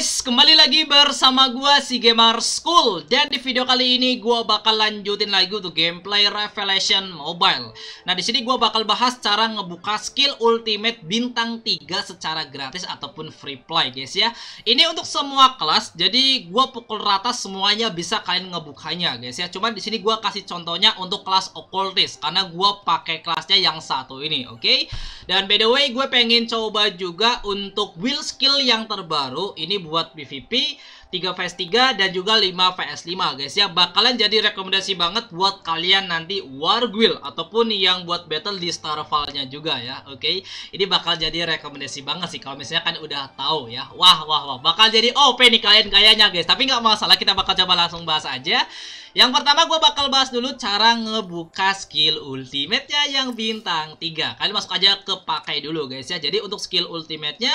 guys, kembali lagi bersama gua si Gamer School dan di video kali ini gua bakal lanjutin lagi tuh gameplay Revelation Mobile. Nah, di sini gua bakal bahas cara ngebuka skill Ultimate bintang 3 secara gratis ataupun free play, guys ya. Ini untuk semua kelas, jadi gua pukul rata semuanya bisa kalian ngebukanya, guys ya. Cuman di sini gua kasih contohnya untuk kelas Occultist karena gua pakai kelasnya yang satu ini, oke? Okay? Dan by the way, gue pengen coba juga untuk will skill yang terbaru ini buat PvP, 3 vs 3 dan juga 5 vs 5 guys ya. Bakalan jadi rekomendasi banget buat kalian nanti War Guild ataupun yang buat battle di starfall juga ya. Oke. Okay? Ini bakal jadi rekomendasi banget sih kalau misalnya kan udah tahu ya. Wah wah wah bakal jadi OP nih kalian kayaknya guys. Tapi nggak masalah kita bakal coba langsung bahas aja. Yang pertama gue bakal bahas dulu cara ngebuka skill ultimate-nya yang bintang 3. Kalian masuk aja ke pakai dulu guys ya. Jadi untuk skill ultimate-nya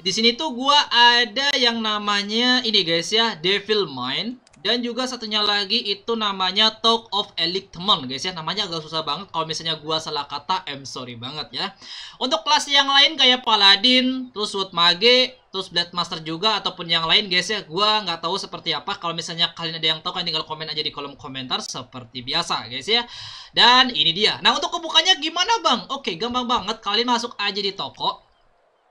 di sini tuh gua ada yang namanya ini guys ya, Devil Mind dan juga satunya lagi itu namanya Talk of Elite guys ya namanya agak susah banget kalau misalnya gua salah kata I'm sorry banget ya untuk kelas yang lain kayak Paladin terus Wood Mage terus Blade Master juga ataupun yang lain guys ya gue nggak tahu seperti apa kalau misalnya kalian ada yang tahu kan tinggal komen aja di kolom komentar seperti biasa guys ya dan ini dia nah untuk kebukanya gimana bang oke gampang banget kalian masuk aja di toko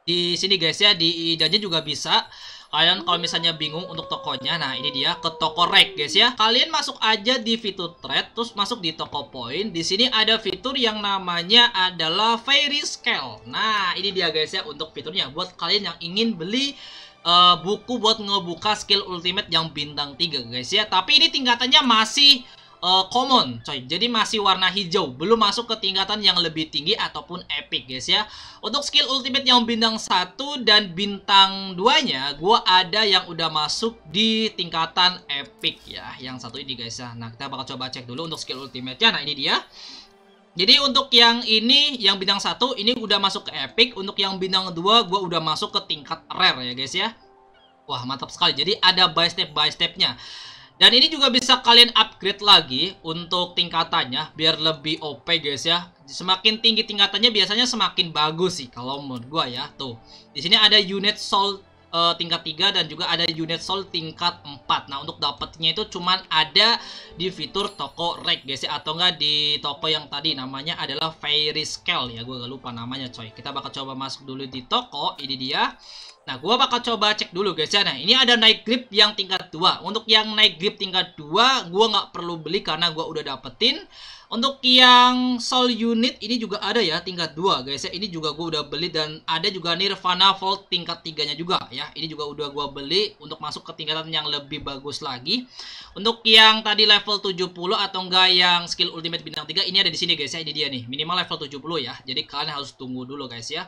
di sini guys ya di idanya juga bisa kalian kalau misalnya bingung untuk tokonya nah ini dia ke toko rek guys ya kalian masuk aja di fitur trade terus masuk di toko poin di sini ada fitur yang namanya adalah fairy scale nah ini dia guys ya untuk fiturnya buat kalian yang ingin beli uh, buku buat ngebuka skill ultimate yang bintang 3 guys ya tapi ini tingkatannya masih uh, common coy. Jadi masih warna hijau, belum masuk ke tingkatan yang lebih tinggi ataupun epic guys ya. Untuk skill ultimate yang bintang 1 dan bintang 2-nya gua ada yang udah masuk di tingkatan epic ya. Yang satu ini guys ya. Nah, kita bakal coba cek dulu untuk skill ultimate-nya. Nah, ini dia. Jadi untuk yang ini, yang bintang 1 ini udah masuk ke epic, untuk yang bintang 2 gue udah masuk ke tingkat rare ya guys ya. Wah, mantap sekali. Jadi ada by step by step-nya. Dan ini juga bisa kalian upgrade lagi untuk tingkatannya biar lebih OP guys ya. Semakin tinggi tingkatannya biasanya semakin bagus sih kalau menurut gua ya. Tuh. Di sini ada unit soul uh, eh, tingkat 3 dan juga ada unit soul tingkat 4. Nah, untuk dapatnya itu cuman ada di fitur toko rek guys ya atau enggak di toko yang tadi namanya adalah Fairy Scale ya. Gue gak lupa namanya coy. Kita bakal coba masuk dulu di toko. Ini dia. Nah, gua bakal coba cek dulu guys ya. Nah, ini ada naik grip yang tingkat 2. Untuk yang naik grip tingkat 2, gua nggak perlu beli karena gua udah dapetin. Untuk yang soul unit ini juga ada ya tingkat 2 guys ya. Ini juga gua udah beli dan ada juga Nirvana Volt tingkat 3-nya juga ya. Ini juga udah gua beli untuk masuk ke tingkatan yang lebih bagus lagi. Untuk yang tadi level 70 atau enggak yang skill ultimate bintang 3 ini ada di sini guys ya. Ini dia nih. Minimal level 70 ya. Jadi kalian harus tunggu dulu guys ya.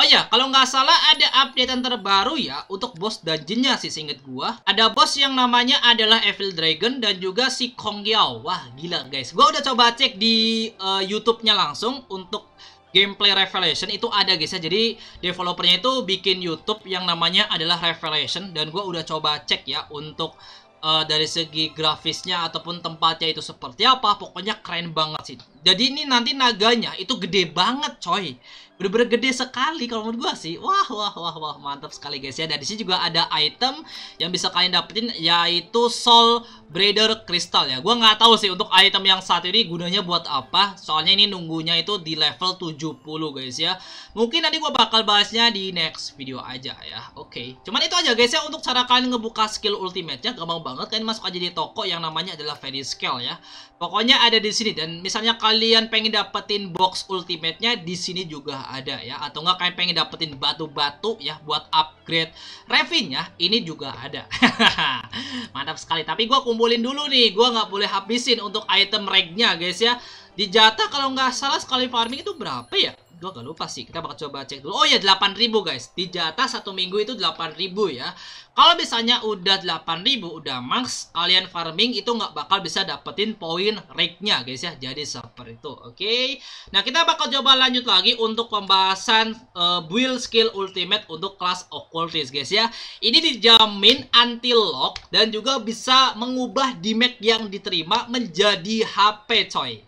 Oh ya, kalau nggak salah ada updatean terbaru ya untuk bos dungeonnya sih singkat gua. Ada bos yang namanya adalah Evil Dragon dan juga si Kong Yao. Wah, gila guys. Gua udah coba cek di uh, YouTube-nya langsung untuk gameplay Revelation itu ada guys ya. Jadi developernya itu bikin YouTube yang namanya adalah Revelation dan gua udah coba cek ya untuk uh, dari segi grafisnya ataupun tempatnya itu seperti apa. Pokoknya keren banget sih. Jadi ini nanti naganya itu gede banget coy. Bener-bener gede sekali kalau menurut gue sih. Wah, wah, wah, wah. Mantap sekali guys ya. Dan di sini juga ada item yang bisa kalian dapetin yaitu Soul Breeder Crystal ya. Gue nggak tahu sih untuk item yang saat ini gunanya buat apa. Soalnya ini nunggunya itu di level 70 guys ya. Mungkin nanti gue bakal bahasnya di next video aja ya. Oke. Okay. Cuman itu aja guys ya untuk cara kalian ngebuka skill ultimate-nya gampang banget. Kalian masuk aja di toko yang namanya adalah Fairy Scale ya. Pokoknya ada di sini dan misalnya kalian kalian pengen dapetin box ultimate-nya di sini juga ada ya atau enggak kalian pengen dapetin batu-batu ya buat upgrade Revin ya ini juga ada mantap sekali tapi gue kumpulin dulu nih gue nggak boleh habisin untuk item rank-nya guys ya di jatah kalau nggak salah sekali farming itu berapa ya gue gak lupa sih kita bakal coba cek dulu oh ya 8000 guys di jatah satu minggu itu 8000 ya kalau misalnya udah 8000 udah max kalian farming itu nggak bakal bisa dapetin poin rate-nya guys ya jadi seperti itu oke okay? nah kita bakal coba lanjut lagi untuk pembahasan uh, build skill ultimate untuk kelas occultist guys ya ini dijamin anti lock dan juga bisa mengubah damage yang diterima menjadi HP coy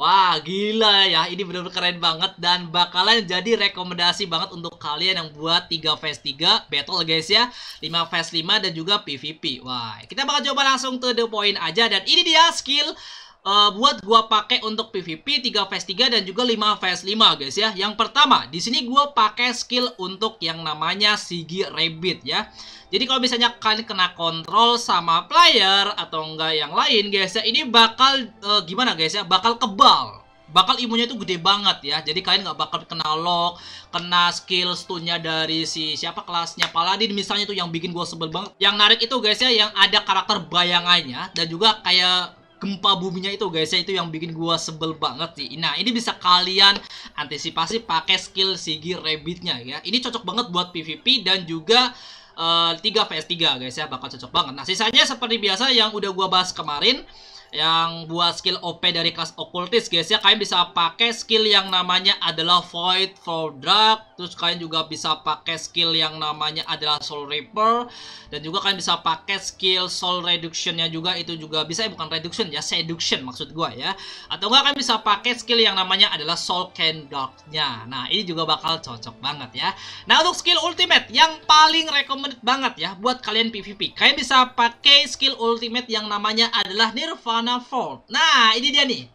Wah, gila ya. Ini benar-benar keren banget dan bakalan jadi rekomendasi banget untuk kalian yang buat 3 vs 3 battle guys ya. 5 vs 5 dan juga PVP. Wah, kita bakal coba langsung to the point aja dan ini dia skill uh, buat gua pakai untuk PVP 3 vs 3 dan juga 5 vs 5 guys ya. Yang pertama, di sini gua pakai skill untuk yang namanya Sigi Rabbit ya. Jadi kalau misalnya kalian kena kontrol sama player atau enggak yang lain guys ya, ini bakal e, gimana guys ya? Bakal kebal. Bakal imunnya itu gede banget ya. Jadi kalian nggak bakal kena lock, kena skill stunnya dari si siapa kelasnya Paladin misalnya itu yang bikin gue sebel banget. Yang narik itu guys ya yang ada karakter bayangannya dan juga kayak gempa buminya itu guys ya itu yang bikin gua sebel banget sih. Nah, ini bisa kalian antisipasi pakai skill Sigi Rabbitnya ya. Ini cocok banget buat PVP dan juga 3 VS 3 guys ya bakal cocok banget. Nah, sisanya seperti biasa yang udah gua bahas kemarin yang buat skill OP dari kelas okultis guys ya kalian bisa pakai skill yang namanya adalah void for drug terus kalian juga bisa pakai skill yang namanya adalah soul reaper dan juga kalian bisa pakai skill soul reductionnya juga itu juga bisa eh, bukan reduction ya seduction maksud gua ya atau enggak kalian bisa pakai skill yang namanya adalah soul can nya nah ini juga bakal cocok banget ya nah untuk skill ultimate yang paling recommended banget ya buat kalian PvP kalian bisa pakai skill ultimate yang namanya adalah nirvana Fold. Nah, ini dia nih.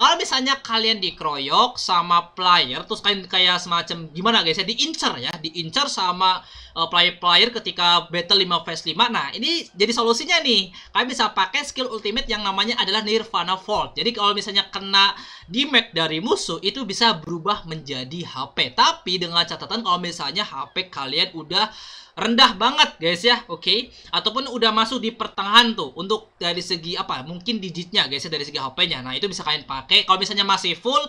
Kalau misalnya kalian dikeroyok sama player, terus kalian kayak semacam gimana guys ya, diincer ya, diincer sama eh, player-player ketika battle 5 vs 5. Nah, ini jadi solusinya nih. Kalian bisa pakai skill ultimate yang namanya adalah Nirvana Fold. Jadi kalau misalnya kena damage dari musuh, itu bisa berubah menjadi HP. Tapi dengan catatan kalau misalnya HP kalian udah rendah banget guys ya oke okay? ataupun udah masuk di pertengahan tuh untuk dari segi apa mungkin digitnya guys ya dari segi HP-nya nah itu bisa kalian pakai kalau misalnya masih full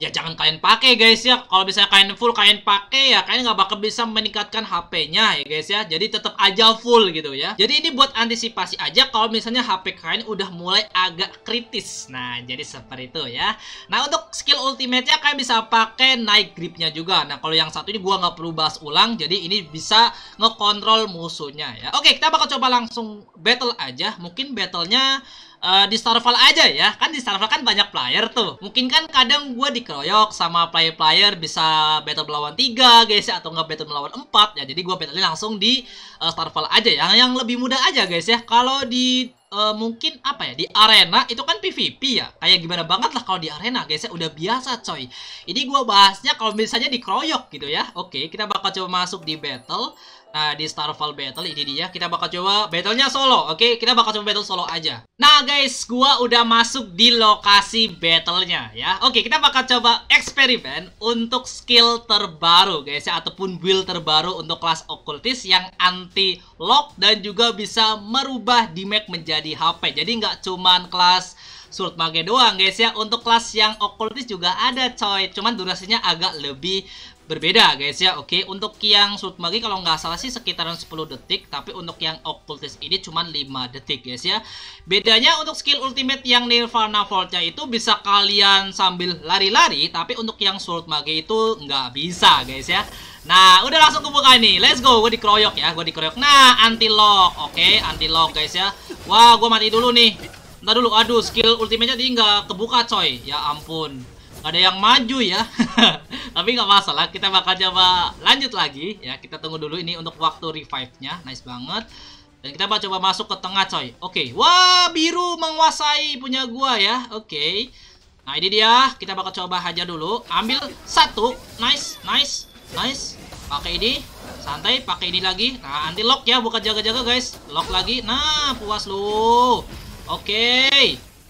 ya jangan kalian pakai guys ya kalau misalnya kalian full kalian pakai ya kalian nggak bakal bisa meningkatkan HP-nya ya guys ya jadi tetap aja full gitu ya jadi ini buat antisipasi aja kalau misalnya HP kalian udah mulai agak kritis nah jadi seperti itu ya nah untuk skill ultimate-nya kalian bisa pakai naik gripnya juga nah kalau yang satu ini gua nggak perlu bahas ulang jadi ini bisa ngekontrol musuhnya ya oke kita bakal coba langsung battle aja mungkin battlenya nya uh, di Starfall aja ya kan di Starfall kan banyak player tuh mungkin kan kadang gue dikeroyok sama player-player bisa battle melawan 3 guys ya atau nggak battle melawan 4 ya jadi gue battle langsung di uh, Starfall aja ya yang lebih mudah aja guys ya kalau di uh, mungkin apa ya di arena itu kan PVP ya kayak gimana banget lah kalau di arena guys ya udah biasa coy ini gue bahasnya kalau misalnya di kroyok gitu ya oke kita bakal coba masuk di battle Nah, di Starfall Battle ini dia. Kita bakal coba battlenya solo, oke? Kita bakal coba battle solo aja. Nah, guys, gua udah masuk di lokasi battlenya ya. Oke, kita bakal coba eksperimen untuk skill terbaru, guys, ya, ataupun build terbaru untuk kelas okultis yang anti lock dan juga bisa merubah damage menjadi di HP. Jadi nggak cuman kelas Surut Mage doang guys ya. Untuk kelas yang okultis juga ada coy. Cuman durasinya agak lebih berbeda guys ya. Oke, untuk yang Surut Mage kalau nggak salah sih sekitaran 10 detik. Tapi untuk yang okultis ini cuman 5 detik guys ya. Bedanya untuk skill ultimate yang Nirvana Voltnya itu bisa kalian sambil lari-lari. Tapi untuk yang Surut Mage itu nggak bisa guys ya. Nah, udah langsung kebuka ini Let's go. Gue dikeroyok ya. Gue dikeroyok. Nah, anti-lock. Oke, okay, anti-lock guys ya. Wah, gue mati dulu nih. Ntar dulu. Aduh, skill ultimate-nya tadi nggak kebuka coy. Ya ampun. ada yang maju ya. Tapi nggak masalah. Kita bakal coba lanjut lagi. Ya, kita tunggu dulu ini untuk waktu revive-nya. Nice banget. Dan kita bakal coba masuk ke tengah coy. Oke. Okay. Wah, biru menguasai punya gua ya. Oke. Okay. Nah, ini dia. Kita bakal coba hajar dulu. Ambil satu. Nice, nice. Nice. Pakai ini. Santai, pakai ini lagi. Nah, anti lock ya, bukan jaga-jaga, guys. Lock lagi. Nah, puas lu. Oke. Okay.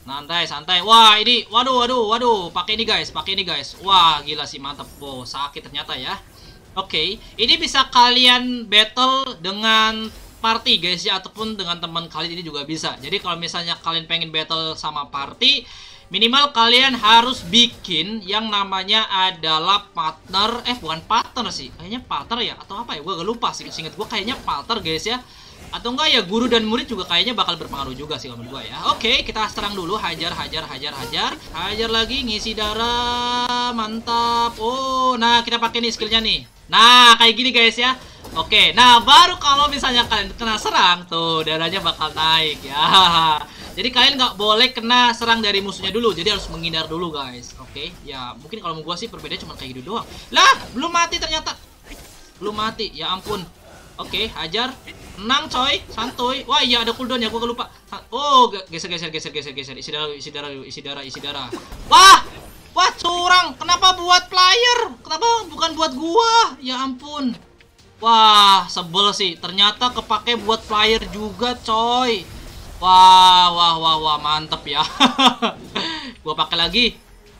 Santai, santai. Wah, ini. Waduh, waduh, waduh. Pakai ini, guys. Pakai ini, guys. Wah, gila sih, mantap. Wow, sakit ternyata ya. Oke, okay. ini bisa kalian battle dengan party guys ya ataupun dengan teman kalian ini juga bisa. Jadi kalau misalnya kalian pengen battle sama party Minimal kalian harus bikin yang namanya adalah partner Eh bukan partner sih Kayaknya partner ya Atau apa ya Gue gak lupa sih Seinget gue kayaknya partner guys ya Atau enggak ya guru dan murid juga kayaknya bakal berpengaruh juga sih menurut gue ya Oke kita serang dulu Hajar hajar hajar hajar Hajar lagi ngisi darah Mantap Oh nah kita pakai nih skillnya nih Nah kayak gini guys ya Oke, nah baru kalau misalnya kalian kena serang tuh darahnya bakal naik ya. Jadi kalian nggak boleh kena serang dari musuhnya dulu. Jadi harus menghindar dulu, guys. Oke. Okay? Ya, mungkin kalau mau gua sih perbedaannya cuma kayak gitu doang. Lah, belum mati ternyata. Belum mati. Ya ampun. Oke, okay, hajar. Tenang, coy. Santuy. Wah, iya ada cooldown ya, gua lupa. Oh, geser geser geser geser geser. Isi darah, isi darah, isi darah, isi darah. Wah! Wah, curang. Kenapa buat player? Kenapa bukan buat gua? Ya ampun. Wah, sebel sih. Ternyata kepake buat player juga, coy. Wah, wah, wah, wah, mantep ya. gua pakai lagi.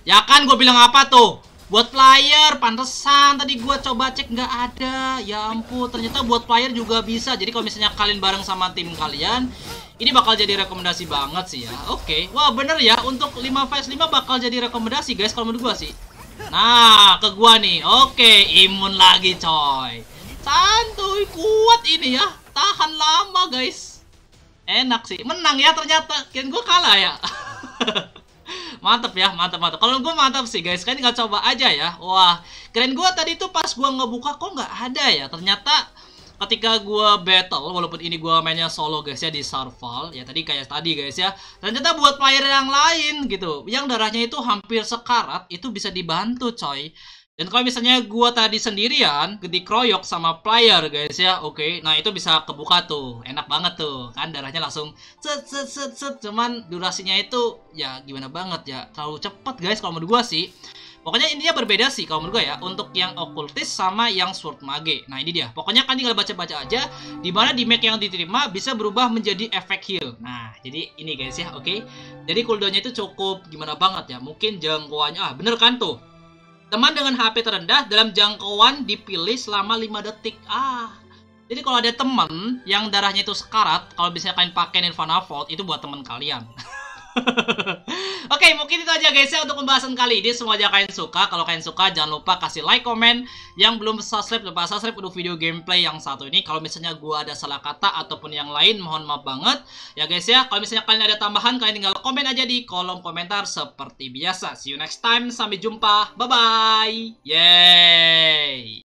Ya kan gue bilang apa tuh? Buat player, pantesan tadi gua coba cek nggak ada. Ya ampun, ternyata buat player juga bisa. Jadi kalau misalnya kalian bareng sama tim kalian, ini bakal jadi rekomendasi banget sih ya. Oke, okay. wah bener ya. Untuk 5 vs 5 bakal jadi rekomendasi guys kalau menurut gua sih. Nah, ke gua nih. Oke, okay. imun lagi coy. Santuy, kuat ini ya. Tahan lama guys enak sih menang ya ternyata kan gue kalah ya mantep ya mantap mantap kalau gue mantap sih guys kan nggak coba aja ya wah keren gue tadi tuh pas gue ngebuka kok nggak ada ya ternyata ketika gue battle walaupun ini gue mainnya solo guys ya di Sarval ya tadi kayak tadi guys ya ternyata buat player yang lain gitu yang darahnya itu hampir sekarat itu bisa dibantu coy dan kalau misalnya gua tadi sendirian, dikeroyok sama player guys ya, oke. Okay. Nah itu bisa kebuka tuh, enak banget tuh, kan darahnya langsung set set set set. Cuman durasinya itu ya gimana banget ya, terlalu cepet guys kalau menurut gua sih. Pokoknya intinya berbeda sih kalau menurut gue ya Untuk yang okultis sama yang sword mage Nah ini dia Pokoknya kan tinggal baca-baca aja Dimana make yang diterima bisa berubah menjadi efek heal Nah jadi ini guys ya oke okay? Jadi cooldownnya itu cukup gimana banget ya Mungkin jangkauannya Ah bener kan tuh Teman dengan HP terendah dalam jangkauan dipilih selama 5 detik. Ah. Jadi kalau ada teman yang darahnya itu sekarat, kalau bisa kalian pakai Nirvana Volt itu buat teman kalian. Oke, okay, mungkin itu aja guys ya untuk pembahasan kali ini. Semoga kalian suka. Kalau kalian suka, jangan lupa kasih like, komen Yang belum subscribe, lupa subscribe untuk video gameplay yang satu ini. Kalau misalnya gua ada salah kata ataupun yang lain, mohon maaf banget. Ya guys ya, kalau misalnya kalian ada tambahan, kalian tinggal komen aja di kolom komentar seperti biasa. See you next time. Sampai jumpa. Bye-bye. Yeay.